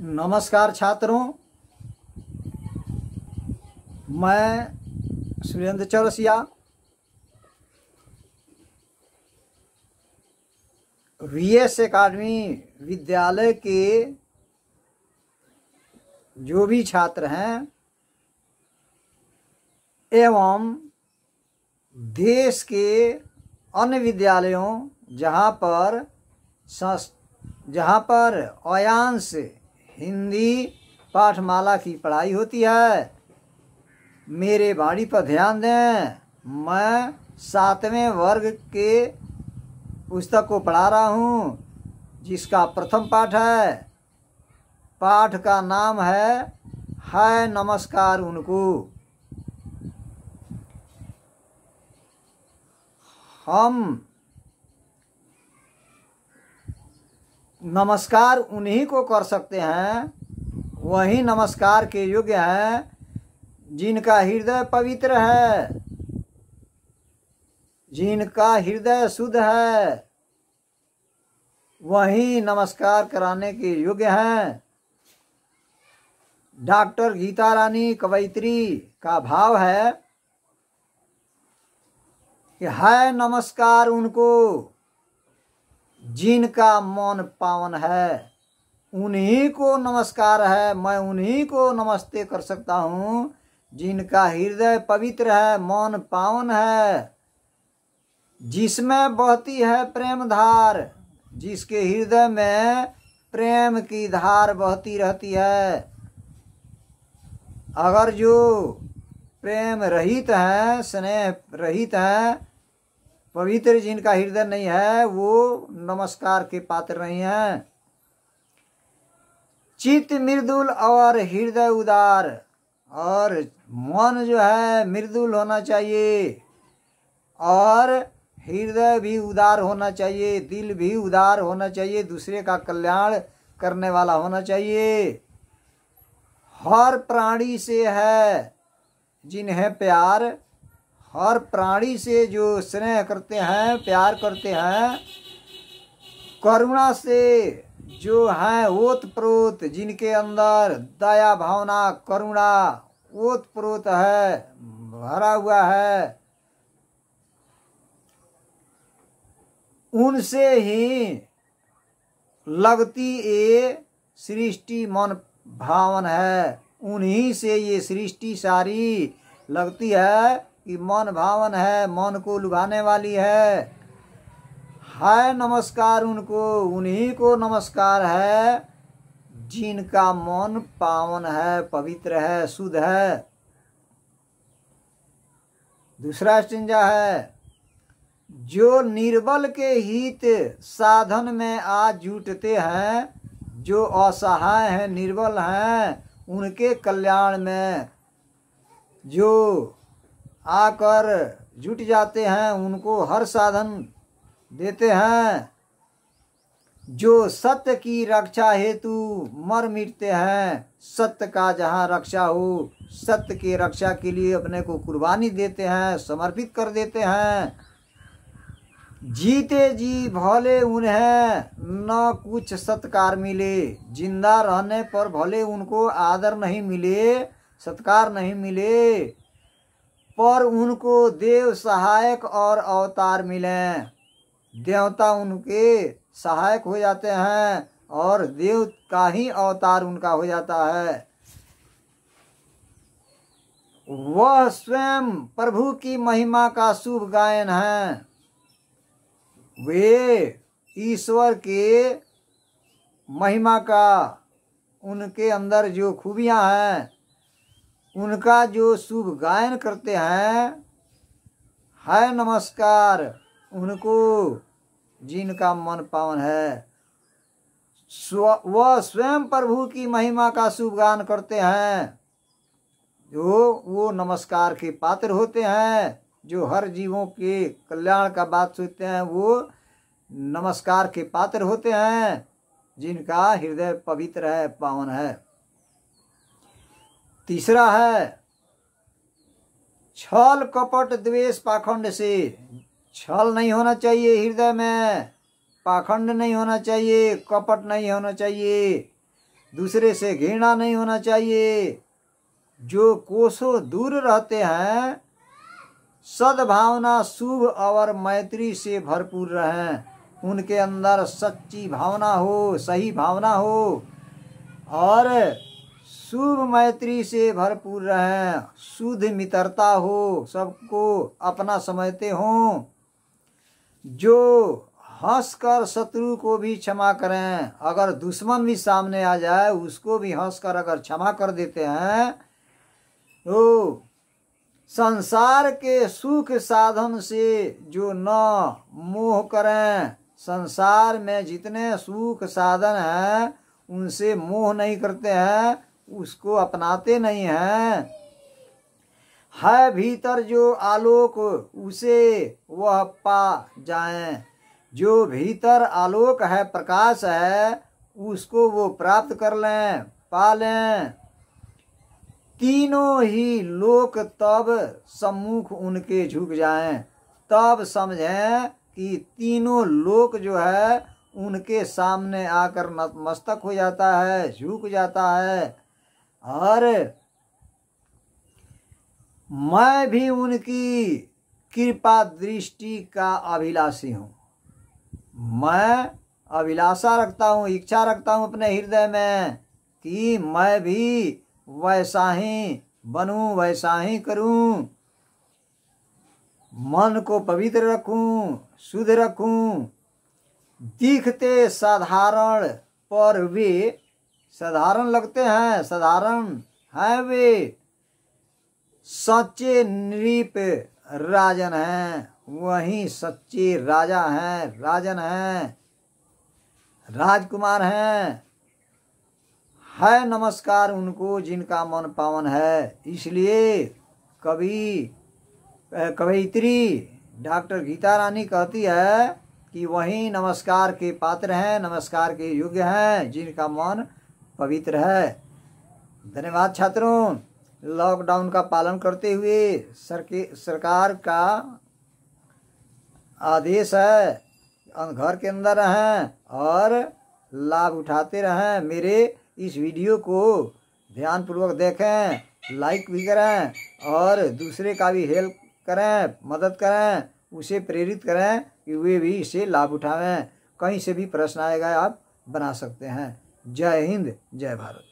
नमस्कार छात्रों मैं Surendra Chaurasia V S academy विद्यालय के जो भी छात्र हैं एवं देश के अन्य विद्यालयों जहाँ पर जहाँ पर अयांश हिंदी पाठमाला की पढ़ाई होती है मेरे बाड़ी पर ध्यान दें मैं सातवें वर्ग के पुस्तक को पढ़ा रहा हूँ जिसका प्रथम पाठ है पाठ का नाम है है नमस्कार उनको हम नमस्कार उन्हीं को कर सकते हैं वही नमस्कार के योग्य हैं जिनका हृदय पवित्र है जिनका हृदय शुद्ध है वही नमस्कार कराने के योग्य हैं डॉक्टर गीता रानी कवयित्री का भाव है कि है नमस्कार उनको जिनका मन पावन है उन्हीं को नमस्कार है मैं उन्हीं को नमस्ते कर सकता हूँ जिनका हृदय पवित्र है मन पावन है जिसमें बहती है प्रेम धार जिसके हृदय में प्रेम की धार बहती रहती है अगर जो प्रेम रहित हैं स्नेह रहित हैं पवित्र जिनका हृदय नहीं है वो नमस्कार के पात्र नहीं है चित्त मृदुल और हृदय उदार और मन जो है मृदुल होना चाहिए और हृदय भी उदार होना चाहिए दिल भी उदार होना चाहिए दूसरे का कल्याण करने वाला होना चाहिए हर प्राणी से है जिन्हें प्यार और प्राणी से जो स्नेह करते हैं प्यार करते हैं करुणा से जो हैं ओत प्रोत जिनके अंदर दया भावना करुणा ओत प्रोत है भरा हुआ है उनसे ही लगती ये सृष्टि मन भावन है उन्हीं से ये सृष्टि सारी लगती है कि मन भावन है मन को लुभाने वाली है है नमस्कार उनको उन्हीं को नमस्कार है जिनका मन पावन है पवित्र है शुद्ध है दूसरा स्टिंजा है जो निर्बल के हित साधन में आ जुटते हैं जो असहाय हैं निर्बल हैं उनके कल्याण में जो आकर जुट जाते हैं उनको हर साधन देते हैं जो सत्य की रक्षा हेतु मर मिटते हैं सत्य का जहाँ रक्षा हो सत्य की रक्षा के लिए अपने को कुर्बानी देते हैं समर्पित कर देते हैं जीते जी भले उन्हें न कुछ सत्कार मिले जिंदा रहने पर भले उनको आदर नहीं मिले सत्कार नहीं मिले पर उनको देव सहायक और अवतार मिले देवता उनके सहायक हो जाते हैं और देव का ही अवतार उनका हो जाता है वह स्वयं प्रभु की महिमा का शुभ गायन है वे ईश्वर के महिमा का उनके अंदर जो खूबियां हैं उनका जो शुभ गायन करते हैं है नमस्कार उनको जिनका मन पावन है स्व वह स्वयं प्रभु की महिमा का शुभ गान करते हैं जो वो नमस्कार के पात्र होते हैं जो हर जीवों के कल्याण का बात सोचते हैं वो नमस्कार के पात्र होते हैं जिनका हृदय पवित्र है पावन है तीसरा है छल कपट द्वेष पाखंड से छल नहीं होना चाहिए हृदय में पाखंड नहीं होना चाहिए कपट नहीं होना चाहिए दूसरे से घृणा नहीं होना चाहिए जो कोसों दूर रहते हैं सद्भावना शुभ और मैत्री से भरपूर रहें उनके अंदर सच्ची भावना हो सही भावना हो और शुभ मैत्री से भरपूर रहें शुद्ध मित्रता हो सबको अपना समझते हों जो हंसकर शत्रु को भी क्षमा करें अगर दुश्मन भी सामने आ जाए उसको भी हंसकर अगर क्षमा कर देते हैं तो संसार के सुख साधन से जो न मोह करें संसार में जितने सुख साधन हैं उनसे मोह नहीं करते हैं उसको अपनाते नहीं हैं है भीतर जो आलोक उसे वह पा जाए जो भीतर आलोक है प्रकाश है उसको वो प्राप्त कर लें पा लें तीनों ही लोक तब सम्मुख उनके झुक जाएं तब समझें कि तीनों लोक जो है उनके सामने आकर नतमस्तक हो जाता है झुक जाता है और मैं भी उनकी कृपा दृष्टि का अभिलाषी हूँ मैं अभिलाषा रखता हूँ इच्छा रखता हूँ अपने हृदय में कि मैं भी वैसा ही बनूँ वैसा ही करूँ मन को पवित्र रखूँ शुद्ध रखूँ दिखते साधारण पर भी साधारण लगते हैं साधारण है वे सच्चे नृप राजन हैं वही सच्चे राजा हैं राजन हैं राजकुमार हैं है नमस्कार उनको जिनका मन पावन है इसलिए कवि कवयित्री डॉक्टर गीता रानी कहती है कि वही नमस्कार के पात्र हैं नमस्कार के योग्य हैं जिनका मन पवित्र है धन्यवाद छात्रों लॉकडाउन का पालन करते हुए सरकार का आदेश है अं- घर के अंदर रहें और लाभ उठाते रहें मेरे इस वीडियो को ध्यानपूर्वक देखें लाइक भी करें और दूसरे का भी हेल्प करें मदद करें उसे प्रेरित करें कि वे भी इसे लाभ उठावें कहीं से भी प्रश्न आएगा आप बना सकते हैं जय हिंद जय भारत